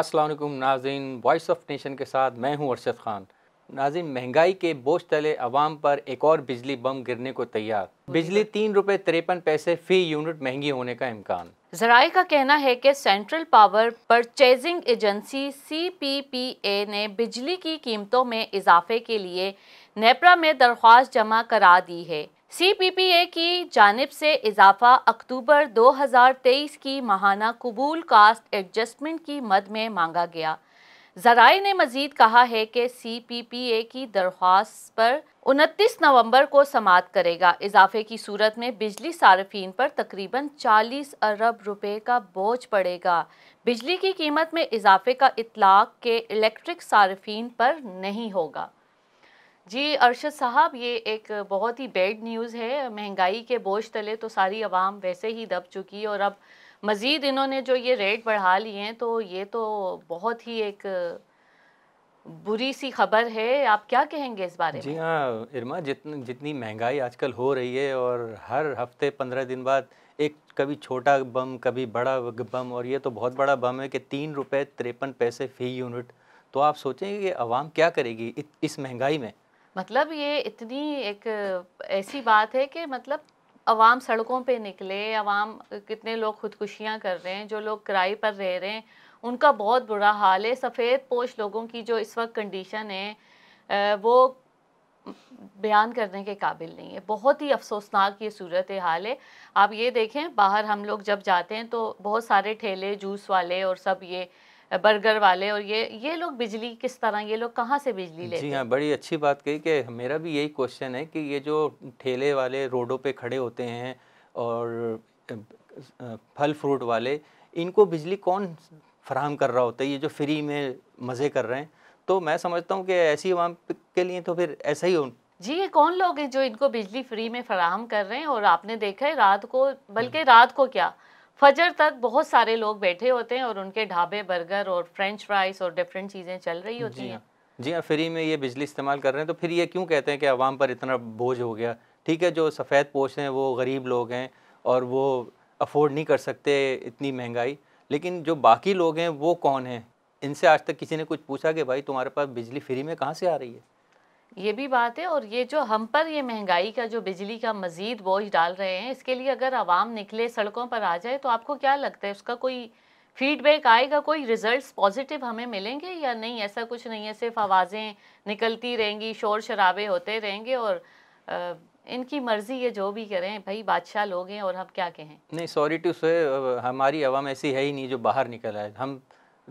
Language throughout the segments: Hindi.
Aslam Nazin voice of nation के साथ मैं हूं अरशद ख़ान नाजिन महंगाई के बोझ तले आवाम पर एक और बिजली बम गिरने को तैयार बिजली तीन रुपये तिरपन पैसे फी यूनिट महंगी होने का इम्कान जराये का कहना है कि central power purchasing agency C P P A ने बिजली की कीमतों में इजाफे के लिए नेपरा में दरख्वास्त जमा करा दी है सीपीपीए की जानब से इजाफा अक्टूबर 2023 की माहाना कबूल कास्ट एडजस्टमेंट की मद में मांगा गया जराए ने मजीद कहा है कि सी पी पी ए की दरख्वास्त पर उनतीस नवंबर को समात करेगा इजाफे की सूरत में बिजली सार्फिन पर तकरीबन 40 अरब रुपए का बोझ पड़ेगा बिजली की कीमत में इजाफे का इतलाक के इलेक्ट्रिक सार्फिन पर नहीं होगा जी अरशद साहब ये एक बहुत ही बैड न्यूज़ है महंगाई के बोझ तले तो सारी आवाम वैसे ही दब चुकी है और अब मज़ीद इन्होंने जो ये रेट बढ़ा लिए हैं तो ये तो बहुत ही एक बुरी सी खबर है आप क्या कहेंगे इस बारे जी में जी हाँ इरमा जितन जितनी महंगाई आजकल हो रही है और हर हफ्ते पंद्रह दिन बाद एक कभी छोटा बम कभी बड़ा बम और ये तो बहुत बड़ा बम है कि तीन रुपये तिरपन पैसे फ़ी यूनिट तो आप सोचेंगे कि आवाम क्या करेगी इत, इस महंगाई में मतलब ये इतनी एक ऐसी बात है कि मतलब अवाम सड़कों पे निकले अवाम कितने लोग खुदकुशियां कर रहे हैं जो लोग किराए पर रह रहे हैं उनका बहुत बुरा हाल है सफ़ेद पोश लोगों की जो इस वक्त कंडीशन है वो बयान करने के काबिल नहीं है बहुत ही अफसोसनाक ये सूरत हाल है आप ये देखें बाहर हम लोग जब जाते हैं तो बहुत सारे ठेले जूस वाले और सब ये बर्गर वाले और ये ये लोग बिजली किस तरह ये लोग कहाँ से बिजली लेते जी हाँ बड़ी अच्छी बात कही कि मेरा भी यही क्वेश्चन है कि ये जो ठेले वाले रोडों पे खड़े होते हैं और फल फ्रूट वाले इनको बिजली कौन फराहम कर रहा होता है ये जो फ्री में मज़े कर रहे हैं तो मैं समझता हूँ कि ऐसी वहाँ के लिए तो फिर ऐसा ही हो जी ये कौन लोग हैं जो इनको बिजली फ्री में फराहम कर रहे हैं और आपने देखा है रात को बल्कि हम्म। रात को क्या फजर तक बहुत सारे लोग बैठे होते हैं और उनके ढाबे बर्गर और फ्रेंच फ्राइज और डिफरेंट चीज़ें चल रही होती हैं हाँ। जी हाँ फ्री में ये बिजली इस्तेमाल कर रहे हैं तो फिर ये क्यों कहते हैं कि आवाम पर इतना बोझ हो गया ठीक है जो सफ़ेद पोश हैं वो गरीब लोग हैं और वो अफोर्ड नहीं कर सकते इतनी महंगाई लेकिन जो बाकी लोग हैं वो कौन हैं इनसे आज तक किसी ने कुछ पूछा कि भाई तुम्हारे पास बिजली फ्री में कहाँ से आ रही है ये भी बात है और ये जो हम पर ये महंगाई का जो बिजली का मजीद बोझ डाल रहे हैं इसके लिए अगर आवाम निकले सड़कों पर आ जाए तो आपको क्या लगता है उसका कोई फीडबैक आएगा कोई रिजल्ट्स पॉजिटिव हमें मिलेंगे या नहीं ऐसा कुछ नहीं है सिर्फ आवाज़ें निकलती रहेंगी शोर शराबे होते रहेंगे और आ, इनकी मर्ज़ी ये जो भी करें भाई बादशाह लोग हैं और हम क्या कहें नहीं सॉरी टू से हमारी आवाम ऐसी है ही नहीं जो बाहर निकल आए हम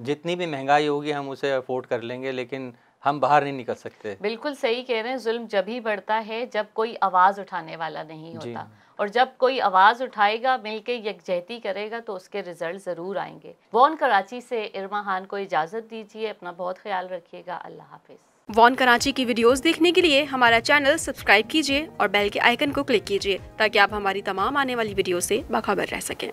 जितनी भी महंगाई होगी हम उसे अफोर्ड कर लेंगे लेकिन हम बाहर नहीं निकल सकते बिल्कुल सही कह रहे हैं जुल्म जब ही बढ़ता है जब कोई आवाज़ उठाने वाला नहीं होता और जब कोई आवाज़ उठाएगा मिलके यकजहती करेगा तो उसके रिजल्ट ज़रूर आएंगे वॉन कराची से इरमा खान को इजाज़त दीजिए अपना बहुत ख्याल रखिएगा अल्लाह हाफिज़ वॉन कराची की वीडियोस देखने के लिए हमारा चैनल सब्सक्राइब कीजिए और बेल के आइकन को क्लिक कीजिए ताकि आप हमारी तमाम आने वाली वीडियो से बाखबर रह सकें